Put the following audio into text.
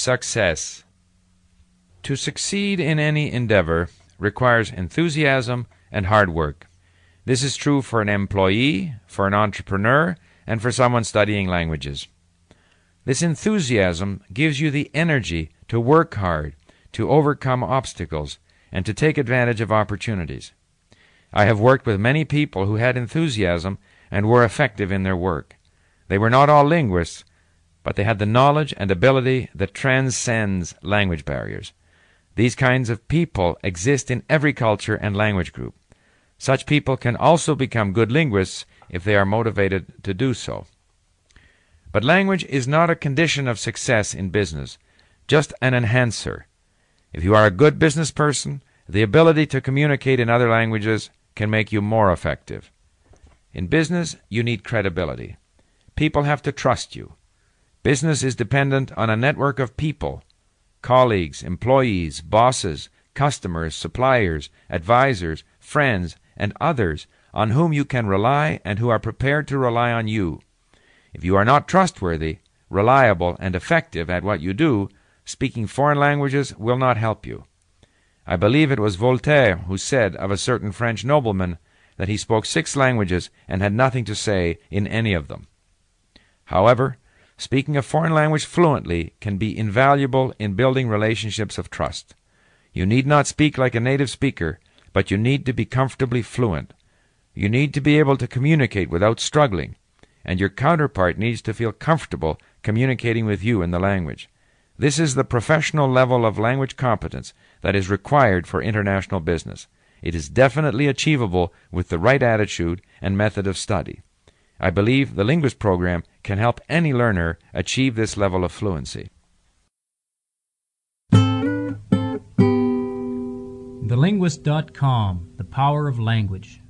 Success To succeed in any endeavor requires enthusiasm and hard work. This is true for an employee, for an entrepreneur, and for someone studying languages. This enthusiasm gives you the energy to work hard, to overcome obstacles, and to take advantage of opportunities. I have worked with many people who had enthusiasm and were effective in their work. They were not all linguists, but they had the knowledge and ability that transcends language barriers. These kinds of people exist in every culture and language group. Such people can also become good linguists if they are motivated to do so. But language is not a condition of success in business, just an enhancer. If you are a good business person, the ability to communicate in other languages can make you more effective. In business, you need credibility. People have to trust you. Business is dependent on a network of people colleagues, employees, bosses, customers, suppliers, advisors, friends, and others on whom you can rely and who are prepared to rely on you. If you are not trustworthy, reliable, and effective at what you do, speaking foreign languages will not help you. I believe it was Voltaire who said of a certain French nobleman that he spoke six languages and had nothing to say in any of them. However, Speaking a foreign language fluently can be invaluable in building relationships of trust. You need not speak like a native speaker, but you need to be comfortably fluent. You need to be able to communicate without struggling, and your counterpart needs to feel comfortable communicating with you in the language. This is the professional level of language competence that is required for international business. It is definitely achievable with the right attitude and method of study. I believe the Linguist program can help any learner achieve this level of fluency. TheLinguist.com The Power of Language